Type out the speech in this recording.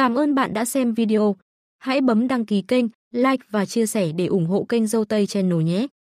Cảm ơn bạn đã xem video. Hãy bấm đăng ký kênh, like và chia sẻ để ủng hộ kênh Dâu Tây Channel nhé.